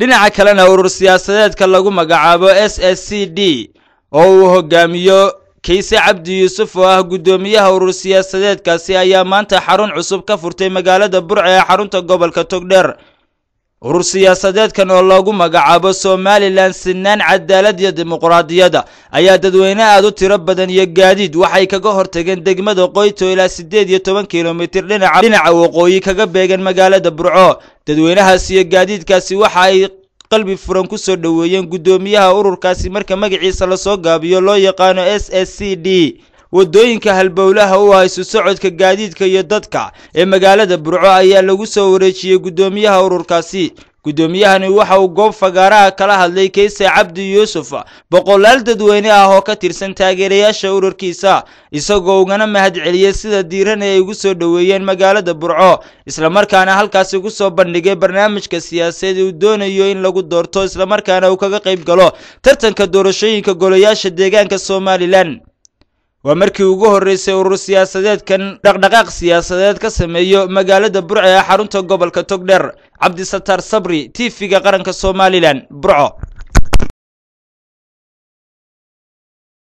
dhinaca kalena urur siyaasadeedka lagu magacaabo s s c d oo uu hogaamiyo kayse cabdi yuusuf oo ah guddoomiyaha urur siyaasadeedkaasi ayaa maanta xarun cusub ka furtay magaalada burce ee xarunta gobolka togdheer urur siyaasadeedkan oo loogu magacaabo somalilan sinaan cadaalad iyo dimuquraadiyadda ah. ayaa dadweyne aad u tiro badan iyo gaadiid waxay kaga hortageen degmada qoyto ilaa siddeed iyo toban kilomitir dhinaca waqooyi kaga beegan magaalada burco dadweynahaas iyo gaadiidkaasi waxa ay qalbi furan ku soo dhoweeyeen guddoomiyaha ururkaasi marka magiciisa lasoo gaabiyo loo yaqaano s s c d wadooyinka halbowlaha u ah isu socodka gaadiidka iyo dadka ee magaalada burco ayaa lagu soo wareejiyey guddoomiyaha ururkaasi guddoomiyahani waxa uu goob fagaaraha kala hadlay kayse cabdi yuusuf boqolaal dadweyne ah oo ka tirsan taageerayaasha ururkiisa isagoo ugana mahad celiyey sida diiran ee ay ugu soo dhoweeyeen magaalada burco islamarkaana halkaasi ugu soo bandhigay barnaamijka siyaaseed uu doonayo in lagu doorto islamarkaana uu kaga qayb galo tartanka doorashooyinka golayaasha deegaanka somalilan waa markii ugu horreysay urur siyaasadeedkan dhaqdhaqaaq siyaasadeed ka sameeyo magaalada burco ee xarunta gobolka togdheer cabdisataar sabri t v ga qaranka somalilan burco